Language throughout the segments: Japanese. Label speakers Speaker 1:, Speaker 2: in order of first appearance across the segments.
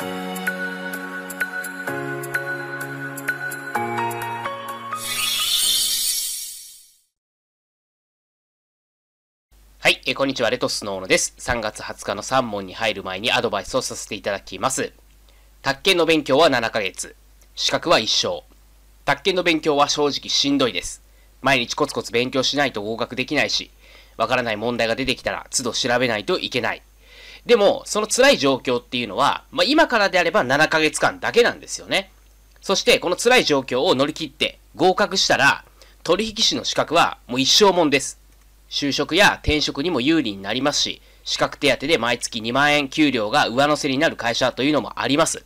Speaker 1: はい、えー、こんにちは、レトスの小野です。3月20日の3問に入る前にアドバイスをさせていただきます。卓研の勉強は7ヶ月、資格は一生。卓研の勉強は正直しんどいです。毎日コツコツ勉強しないと合格できないし、わからない問題が出てきたら、都度調べないといけない。でも、その辛い状況っていうのは、まあ、今からであれば7ヶ月間だけなんですよね。そして、この辛い状況を乗り切って合格したら、取引士の資格はもう一生もんです。就職や転職にも有利になりますし、資格手当で毎月2万円給料が上乗せになる会社というのもあります。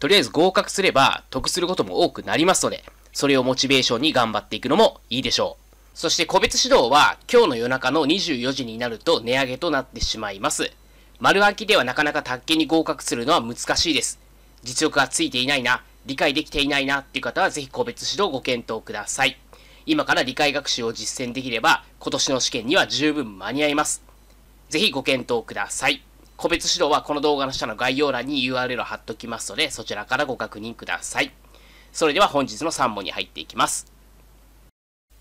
Speaker 1: とりあえず合格すれば得することも多くなりますので、それをモチベーションに頑張っていくのもいいでしょう。そして個別指導は今日の夜中の24時になると値上げとなってしまいます。丸暗記ではなかなか卓球に合格するのは難しいです。実力がついていないな、理解できていないなっていう方はぜひ個別指導ご検討ください。今から理解学習を実践できれば今年の試験には十分間に合います。ぜひご検討ください。個別指導はこの動画の下の概要欄に URL を貼っておきますのでそちらからご確認ください。それでは本日の3問に入っていきます。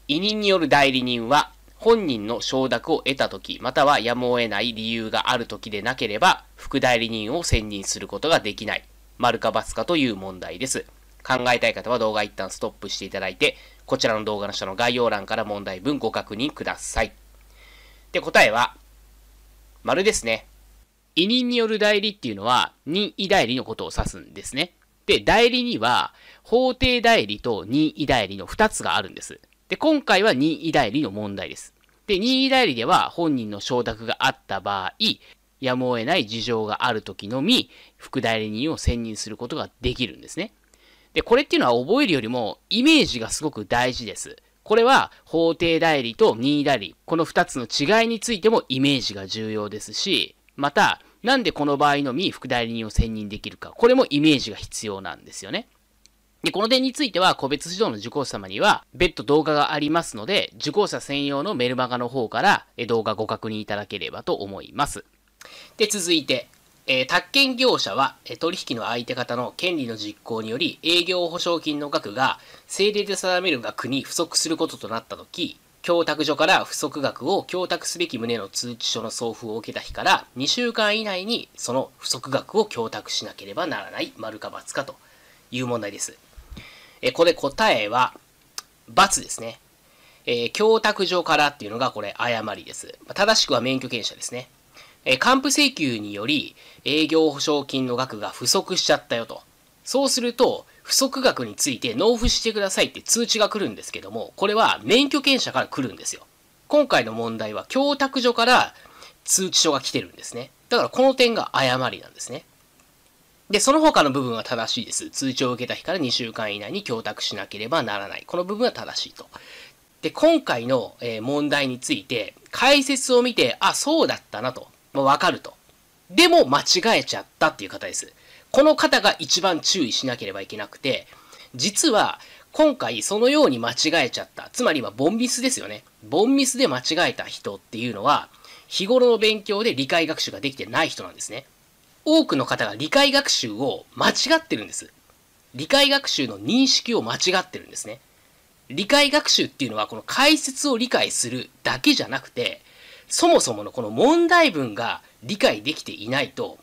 Speaker 1: 委任による代理人は本人の承諾を得たとき、またはやむを得ない理由があるときでなければ、副代理人を選任することができない。丸か×かという問題です。考えたい方は動画一旦ストップしていただいて、こちらの動画の下の概要欄から問題文ご確認ください。で、答えは、丸ですね。委任による代理っていうのは、任意代理のことを指すんですね。で、代理には、法定代理と任意代理の2つがあるんです。で、今回は任意代理の問題です。で、任意代理では本人の承諾があった場合、やむを得ない事情がある時のみ、副代理人を選任することができるんですね。で、これっていうのは覚えるよりも、イメージがすごく大事です。これは法定代理と任意代理、この2つの違いについてもイメージが重要ですし、また、なんでこの場合のみ副代理人を選任できるか、これもイメージが必要なんですよね。で、この点については、個別指導の受講者様には、別途動画がありますので、受講者専用のメルマガの方から動画ご確認いただければと思います。で、続いて、えー、宅建業者は、え取引の相手方の権利の実行により営業保証金の額が政令で定める額に不足することとなったとき、供託所から不足額を供託すべき旨の通知書の送付を受けた日から2週間以内にその不足額を供託しなければならない、丸か×かという問題です。えこれ答えは、×ですね。えー、供託所からっていうのがこれ誤りです。正しくは免許権者ですね。えー、還付請求により営業保証金の額が不足しちゃったよと。そうすると、不足額について納付してくださいって通知が来るんですけども、これは免許権者から来るんですよ。今回の問題は供託所から通知書が来てるんですね。だからこの点が誤りなんですね。で、その他の部分は正しいです。通知を受けた日から2週間以内に供託しなければならない。この部分は正しいと。で、今回の問題について、解説を見て、あ、そうだったなと。まあ、わかると。でも、間違えちゃったっていう方です。この方が一番注意しなければいけなくて、実は、今回そのように間違えちゃった。つまりは、ボンミスですよね。ボンミスで間違えた人っていうのは、日頃の勉強で理解学習ができてない人なんですね。多くの方が理解学習を間違ってるんです。理解学習の認識を間違ってるんですね。理解学習っていうのはこの解説を理解するだけじゃなくて、そもそものこの問題文が理解できていないと、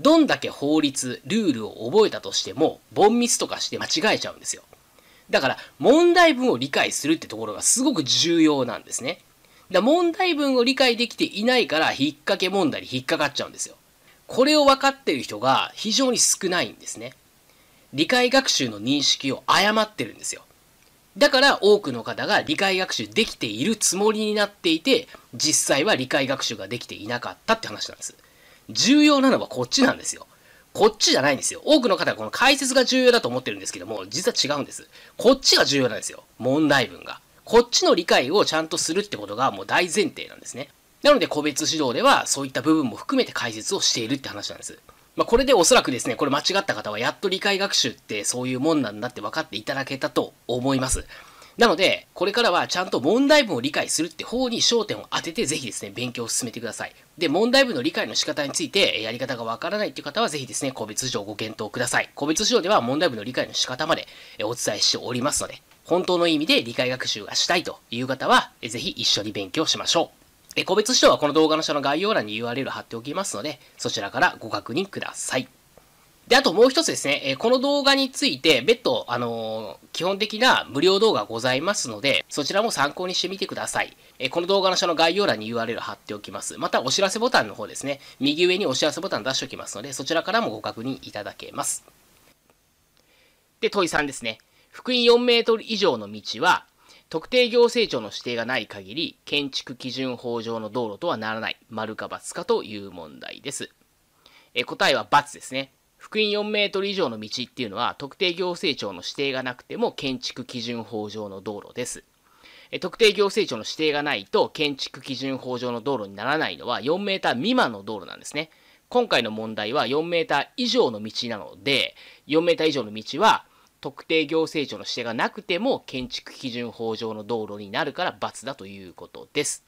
Speaker 1: どんだけ法律、ルールを覚えたとしても、凡ミスとかして間違えちゃうんですよ。だから、問題文を理解するってところがすごく重要なんですね。だ問題文を理解できていないから、引っ掛け問題に引っかかっちゃうんですよ。これを分かっている人が非常に少ないんですね。理解学習の認識を誤ってるんですよ。だから多くの方が理解学習できているつもりになっていて、実際は理解学習ができていなかったって話なんです。重要なのはこっちなんですよ。こっちじゃないんですよ。多くの方がこの解説が重要だと思ってるんですけども、実は違うんです。こっちが重要なんですよ。問題文が。こっちの理解をちゃんとするってことがもう大前提なんですね。なので、個別指導では、そういった部分も含めて解説をしているって話なんです。まあ、これでおそらくですね、これ間違った方は、やっと理解学習ってそういうもんなんだって分かっていただけたと思います。なので、これからはちゃんと問題文を理解するって方に焦点を当てて、ぜひですね、勉強を進めてください。で、問題文の理解の仕方について、やり方がわからないっていう方は、ぜひですね、個別指導ご検討ください。個別指導では問題文の理解の仕方までお伝えしておりますので、本当の意味で理解学習がしたいという方は、ぜひ一緒に勉強しましょう。え個別指導はこの動画の下の概要欄に URL 貼っておきますので、そちらからご確認ください。で、あともう一つですね、えこの動画について別途、あのー、基本的な無料動画ございますので、そちらも参考にしてみてください。えこの動画の下の概要欄に URL 貼っておきます。またお知らせボタンの方ですね、右上にお知らせボタン出しておきますので、そちらからもご確認いただけます。で、問い3ですね。福音4メートル以上の道は、特定行政庁の指定がない限り、建築基準法上の道路とはならない、丸か×かという問題です。え答えは×ですね。福音4メートル以上の道っていうのは、特定行政庁の指定がなくても建築基準法上の道路です。特定行政庁の指定がないと建築基準法上の道路にならないのは4メーター未満の道路なんですね。今回の問題は4メーター以上の道なので、4メーター以上の道は特定行政庁の指定がなくても建築基準法上の道路になるから罰だということです。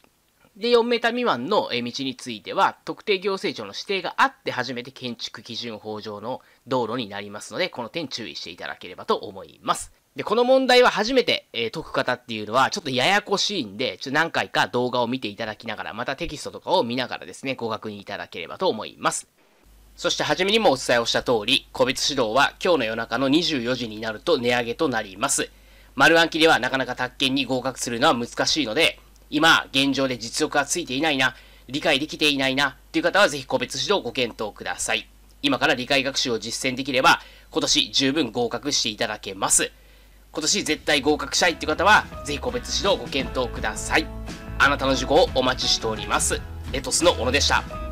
Speaker 1: で、4メーター未満の道については、特定行政庁の指定があって初めて建築基準法上の道路になりますので、この点注意していただければと思います。で、この問題は初めて、えー、解く方っていうのは、ちょっとややこしいんで、ちょっと何回か動画を見ていただきながら、またテキストとかを見ながらですね、ご確認いただければと思います。そして初めにもお伝えをした通り、個別指導は今日の夜中の24時になると値上げとなります。丸暗記ではなかなか宅建に合格するのは難しいので、今、現状で実力がついていないな、理解できていないな、という方はぜひ個別指導をご検討ください。今から理解学習を実践できれば、今年十分合格していただけます。今年絶対合格したいって方は、ぜひ個別指導をご検討ください。あなたの受講をお待ちしております。レトスの小野でした。